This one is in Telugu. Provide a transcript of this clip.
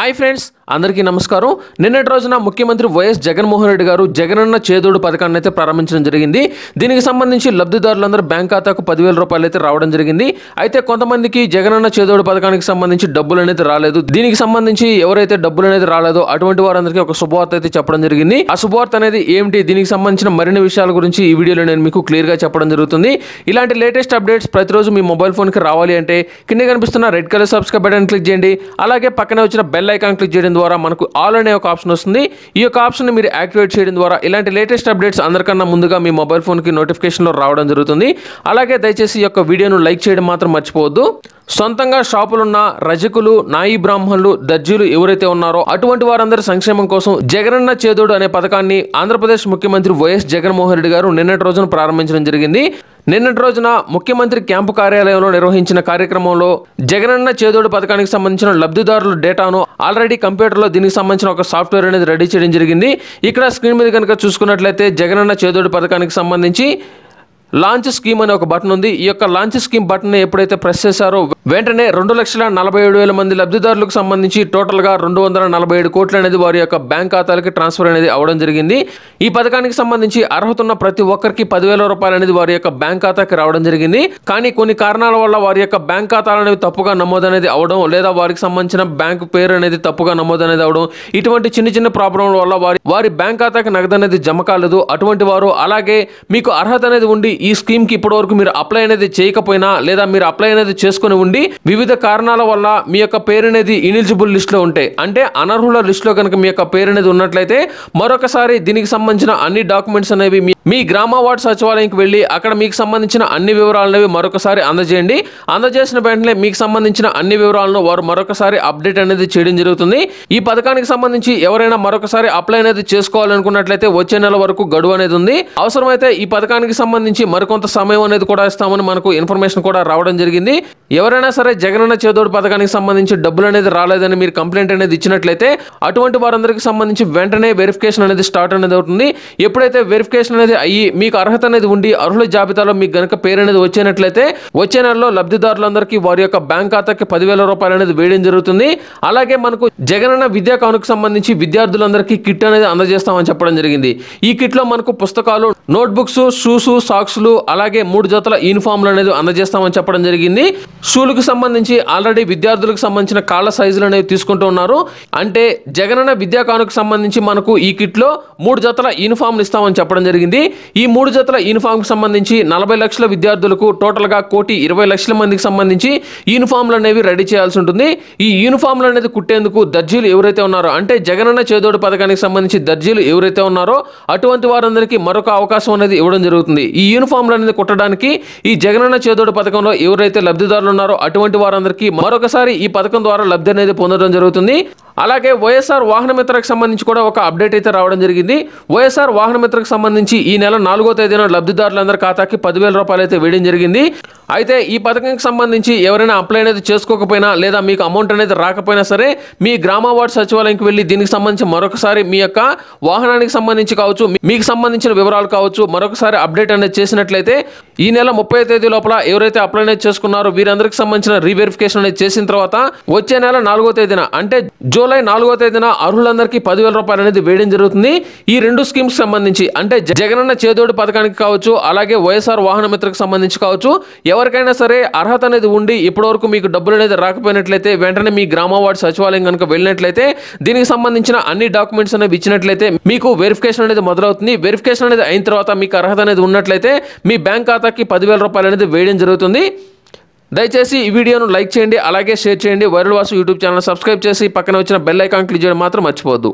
హాయ్ ఫ్రెండ్స్ అందరికీ నమస్కారం నిన్నటి రోజున ముఖ్యమంత్రి వైఎస్ జగన్మోహన్ రెడ్డి గారు జగనన్న చేదోడు పథకాన్ని అయితే ప్రారంభించడం జరిగింది దీనికి సంబంధించి లబ్ధిదారులందరూ బ్యాంక్ ఖాతాకు పదివేల రూపాయలు అయితే రావడం జరిగింది అయితే కొంతమందికి జగనన్న చేదోడు పథకానికి సంబంధించి డబ్బులు అనేది రాలేదు దీనికి సంబంధించి ఎవరైతే డబ్బులు అనేది రాలేదో అటువంటి వారందరికీ ఒక శుభవార్త అయితే చెప్పడం జరిగింది ఆ శుభవార్త అనేది ఏమిటి దీనికి సంబంధించిన మరిన్ని విషయాల గురించి ఈ వీడియోలో నేను మీకు క్లియర్గా చెప్పడం జరుగుతుంది ఇలాంటి లేటెస్ట్ అప్డేట్స్ ప్రతిరోజు మీ మొబైల్ ఫోన్కి రావాలి అంటే కింద కనిపిస్తున్న red colour subscribe button click చేయండి అలాగే పక్కనే వచ్చిన బెల్ బెల్ ఐకాన్ క్లిక్ చేయడం ద్వారా మనకు ఆల్ అనే ఒక ఆప్షన్ వస్తుంది ఈ యొక్క ఆప్షన్ మీరు యాక్టివేట్ చేయడం ద్వారా ఇలాంటి లేటెస్ట్ అప్డేట్స్ అందరికన్నా ముందుగా మీ మొబైల్ ఫోన్కి నోటిఫికేషన్లో రావడం జరుగుతుంది అలాగే దయచేసి ఈ యొక్క వీడియోను లైక్ చేయడం మాత్రం మర్చిపోవద్దు సొంతంగా షాపులున్న రజకులు నాయి బ్రాహ్మణులు దర్జీలు ఎవరైతే ఉన్నారో అటువంటి వారందరి సంక్షేమం కోసం జగనన్న చేదోడు అనే పథకాన్ని ఆంధ్రప్రదేశ్ ముఖ్యమంత్రి వైఎస్ జగన్మోహన్ రెడ్డి గారు నిన్నటి రోజున ప్రారంభించడం జరిగింది నిన్నటి రోజున ముఖ్యమంత్రి క్యాంపు కార్యాలయంలో నిర్వహించిన కార్యక్రమంలో జగనన్న చేదోడు పథకానికి సంబంధించిన లబ్ధిదారుల డేటాను ఆల్రెడీ కంప్యూటర్లో దీనికి సంబంధించిన ఒక సాఫ్ట్వేర్ అనేది రెడీ చేయడం జరిగింది ఇక్కడ స్క్రీన్ మీద కనుక చూసుకున్నట్లయితే జగనన్న చేదోడు పథకానికి సంబంధించి లాంచ్ స్కీమ్ అనే ఒక బటన్ ఉంది ఈ యొక్క లాంచ్ స్కీమ్ బటన్ ఎప్పుడైతే ప్రెస్ చేశారో వెంటనే రెండు లక్షల నలభై ఏడు వేల మంది లబ్ధిదారులకు సంబంధించి టోటల్గా రెండు వందల నలభై ఏడు కోట్లు అనేది వారి యొక్క బ్యాంక్ ఖాతాలకి ట్రాన్స్ఫర్ అనేది అవడం జరిగింది ఈ పథకానికి సంబంధించి అర్హత ఉన్న ప్రతి ఒక్కరికి పదివేల రూపాయలు అనేది వారి యొక్క బ్యాంక్ ఖాతాకి రావడం జరిగింది కానీ కొన్ని కారణాల వల్ల వారి యొక్క బ్యాంక్ ఖాతాలు అనేవి తప్పుగా నమోదు అనేది అవడం లేదా వారికి సంబంధించిన బ్యాంక్ పేరు అనేది తప్పుగా నమోదు అనేది అవడం ఇటువంటి చిన్న చిన్న ప్రాబ్లంల వల్ల వారి వారి బ్యాంక్ ఖాతాకి నగదు అనేది జమ కాలేదు అటువంటి వారు అలాగే మీకు అర్హత అనేది ఉండి ఈ స్కీమ్కి వరకు మీరు అప్లై అనేది చేయకపోయినా లేదా మీరు అప్లై అనేది చేసుకుని ఉండి వివిధ కారణాల వల్ల మీ యొక్క పేరు అనేది లిస్ట్ లిస్ట్లో ఉంటే అంటే అనర్హుల లో కనుక మీ యొక్క పేరు అనేది ఉన్నట్లయితే మరొకసారి దీనికి సంబంధించిన అన్ని డాక్యుమెంట్స్ అనేవి మీ గ్రామ వార్డ్ సచివాలయంకి వెళ్ళి అక్కడ మీకు సంబంధించిన అన్ని వివరాలు అనేవి మరొకసారి అందజేయండి అందజేసిన వెంటనే మీకు సంబంధించిన అన్ని వివరాలను వారు మరొకసారి అప్డేట్ అనేది చేయడం జరుగుతుంది ఈ పథకానికి సంబంధించి ఎవరైనా మరొకసారి అప్లై అనేది చేసుకోవాలనుకున్నట్లయితే వచ్చే నెల వరకు గడువు అనేది ఉంది అవసరమైతే ఈ పథకానికి సంబంధించి మరికొంత సమయం అనేది కూడా ఇస్తామని మనకు ఇన్ఫర్మేషన్ కూడా రావడం జరిగింది ఎవరైనా సరే జగనన్న చేదోడు పథకానికి సంబంధించి డబ్బులు అనేది రాలేదని మీరు కంప్లైంట్ అనేది ఇచ్చినట్లయితే అటువంటి వారందరికీ సంబంధించి వెంటనే వెరిఫికేషన్ అనేది స్టార్ట్ అనేది అవుతుంది ఎప్పుడైతే వెరిఫికేషన్ అనేది అయ్యి మీకు అర్హత అనేది ఉండి అర్హుల జాబితాలో మీకు గనక పేరు అనేది వచ్చినట్లయితే వచ్చే నెలలో లబ్ధిదారులందరికీ వారి యొక్క బ్యాంక్ ఖాతాకి పదివేల రూపాయలు అనేది వేయడం జరుగుతుంది అలాగే మనకు జగనన్న విద్యా కానుకు సంబంధించి విద్యార్థులందరికీ కిట్ అనేది అందజేస్తామని చెప్పడం జరిగింది ఈ కిట్లో మనకు పుస్తకాలు నోట్బుక్స్ షూస్ సాక్స్ షూస్లు అలాగే మూడు జతల యూనిఫామ్లు అనేది అందజేస్తామని చెప్పడం జరిగింది షూలకు సంబంధించి ఆల్రెడీ విద్యార్థులకు సంబంధించిన కాళ్ళ సైజులు అనేవి తీసుకుంటూ ఉన్నారు అంటే జగనన్న విద్యా సంబంధించి మనకు ఈ కిట్లో మూడు జతల యూనిఫామ్లు ఇస్తామని చెప్పడం జరిగింది ఈ మూడు జతల యూనిఫామ్కి సంబంధించి నలభై లక్షల విద్యార్థులకు టోటల్గా కోటి ఇరవై లక్షల మందికి సంబంధించి యూనిఫామ్లు అనేవి రెడీ చేయాల్సి ఉంటుంది ఈ యూనిఫామ్లు అనేది కుట్టేందుకు దర్జీలు ఎవరైతే ఉన్నారో అంటే జగనన్న చేదోడు పథకానికి సంబంధించి దర్జీలు ఎవరైతే ఉన్నారో అటువంటి వారందరికీ మరొక అవకాశం అనేది ఇవ్వడం జరుగుతుంది ఈ యూనిఫామ్ ఫామ్లు అనేది కుట్టడానికి ఈ జగనన్న చేదోడు పథకంలో ఎవరైతే లబ్ధిదారులు ఉన్నారో అటువంటి వారందరికీ మరొకసారి ఈ పథకం ద్వారా లబ్ధి అనేది పొందడం జరుగుతుంది అలాగే వైఎస్ఆర్ వాహనమిత్రకు సంబంధించి కూడా ఒక అప్డేట్ అయితే రావడం జరిగింది వైఎస్ఆర్ వాహనమిత్రకు సంబంధించి ఈ నెల నాలుగో తేదీన లబ్ధిదారులందరి ఖాతాకి పదివేల రూపాయలు అయితే వేయడం జరిగింది అయితే ఈ పథకానికి సంబంధించి ఎవరైనా అప్లై అనేది చేసుకోకపోయినా లేదా మీకు అమౌంట్ అనేది రాకపోయినా సరే మీ గ్రామ వార్డు సచివాలయంకి వెళ్ళి దీనికి సంబంధించి మరొకసారి మీ యొక్క వాహనానికి సంబంధించి కావచ్చు మీకు సంబంధించిన వివరాలు కావచ్చు మరొకసారి అప్డేట్ అనేది చేసినట్లయితే ఈ నెల ముప్పై తేదీ లోపల ఎవరైతే అప్లై అనేది చేసుకున్నారో వీరందరికి సంబంధించిన రీవెరిఫికేషన్ అనేది చేసిన తర్వాత వచ్చే నెల నాలుగో తేదీన అంటే జూలై నాలుగో తేదీన అర్హులందరికీ పదివేల రూపాయలు అనేది వేయడం జరుగుతుంది ఈ రెండు స్కీమ్స్ సంబంధించి అంటే జగనన్న చేదోడు పథకానికి కావచ్చు అలాగే వైఎస్ఆర్ వాహన మిత్రకు సంబంధించి కావచ్చు ఎవరికైనా సరే అర్హత అనేది ఉండి ఇప్పటివరకు మీకు డబ్బులు అనేది రాకపోయినట్లయితే వెంటనే మీ గ్రామ వార్డు సచివాలయం కనుక వెళ్ళినట్లయితే దీనికి సంబంధించిన అన్ని డాక్యుమెంట్స్ అనేవి ఇచ్చినట్లయితే మీకు వెరిఫికేషన్ అనేది మొదలవుతుంది వెరిఫికేషన్ అనేది అయిన తర్వాత మీకు అర్హత అనేది ఉన్నట్లయితే మీ బ్యాంక్ ఖాతాకి పదివేల రూపాయలు అనేది వేయడం జరుగుతుంది దయచేసి ఈ వీడియోను లైక్ చేయండి అలాగే షేర్ చేయండి viral Vasu YouTube channel subscribe చేసి పక్కన వచ్చిన బెల్ ఐకాన్ క్లిక్ చేయడం మాత్రం మర్చిపోద్దు